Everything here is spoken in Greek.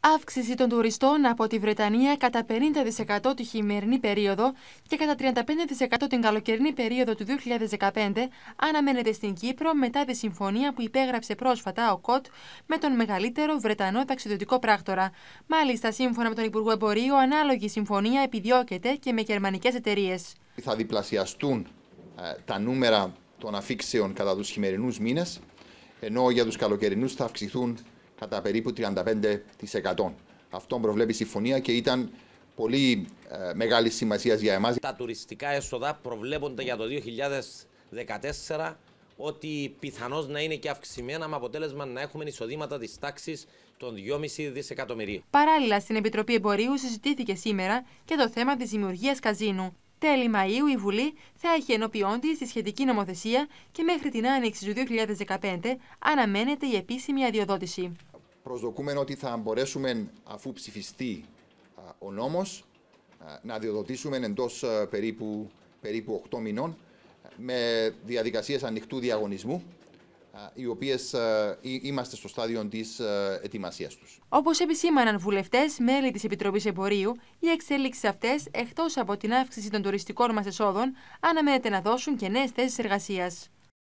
αύξηση των τουριστών από τη Βρετανία κατά 50% τη χειμερινή περίοδο και κατά 35% την καλοκαιρινή περίοδο του 2015 αναμένεται στην Κύπρο μετά τη συμφωνία που υπέγραψε πρόσφατα ο ΚΟΤ με τον μεγαλύτερο Βρετανό ταξιδιωτικό πράκτορα. Μάλιστα, σύμφωνα με τον Υπουργό Εμπορίου, ανάλογη συμφωνία επιδιώκεται και με γερμανικές εταιρείες. Θα διπλασιαστούν ε, τα νούμερα των αφήξεων κατά τους χειμερινούς μήνες, ενώ για τους καλοκαιρινούς θα αυξηθούν κατά περίπου 35%. Αυτό προβλέπει η συμφωνία και ήταν πολύ ε, μεγάλη σημασία για εμάς. Τα τουριστικά έσοδα προβλέπονται για το 2014 ότι πιθανώς να είναι και αυξημένα με αποτέλεσμα να έχουμε εισοδήματα της τάξης των 2,5 δισεκατομμυρίων. Παράλληλα, στην Επιτροπή Εμπορίου συζητήθηκε σήμερα και το θέμα της δημιουργίας καζίνου. Τέλη Μαΐου η Βουλή θα έχει ενώπιόν στη σχετική νομοθεσία και μέχρι την άνοιξη του 2015 αναμένεται η επίσημη αδειοδότηση. Προσδοκούμε ότι θα μπορέσουμε, αφού ψηφιστεί ο νόμος, να αδειοδοτήσουμε εντός περίπου, περίπου 8 μηνών με διαδικασίες ανοιχτού διαγωνισμού οι οποίες ε, είμαστε στο στάδιο της ε, ετοιμασίας τους. Όπως επισήμαναν βουλευτές, μέλη της Επιτροπής Εμπορίου, οι εξέλιξει αυτές, εκτός από την αύξηση των τουριστικών μας εσόδων, αναμένεται να δώσουν και νέες θέσεις εργασίας.